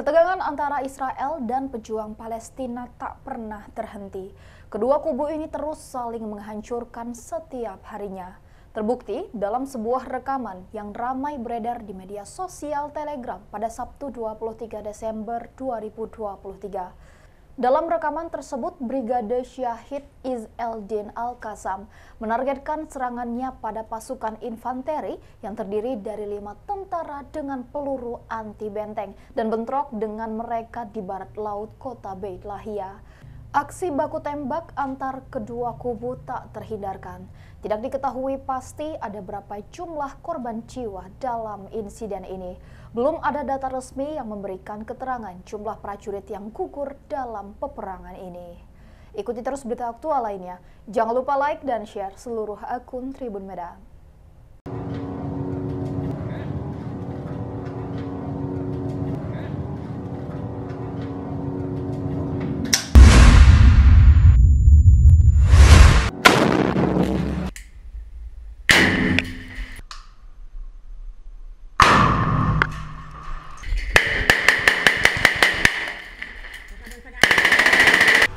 Ketegangan antara Israel dan pejuang Palestina tak pernah terhenti. Kedua kubu ini terus saling menghancurkan setiap harinya. Terbukti dalam sebuah rekaman yang ramai beredar di media sosial Telegram pada Sabtu 23 Desember 2023. Dalam rekaman tersebut, Brigade Syahid Iz Eldin Al-Qasam menargetkan serangannya pada pasukan infanteri yang terdiri dari lima tentara dengan peluru anti-benteng dan bentrok dengan mereka di barat laut kota Beit Lahia. Aksi baku tembak antar kedua kubu tak terhindarkan. Tidak diketahui pasti ada berapa jumlah korban jiwa dalam insiden ini. Belum ada data resmi yang memberikan keterangan jumlah prajurit yang gugur dalam peperangan ini. Ikuti terus berita aktual lainnya. Jangan lupa like dan share seluruh akun Tribun Medan.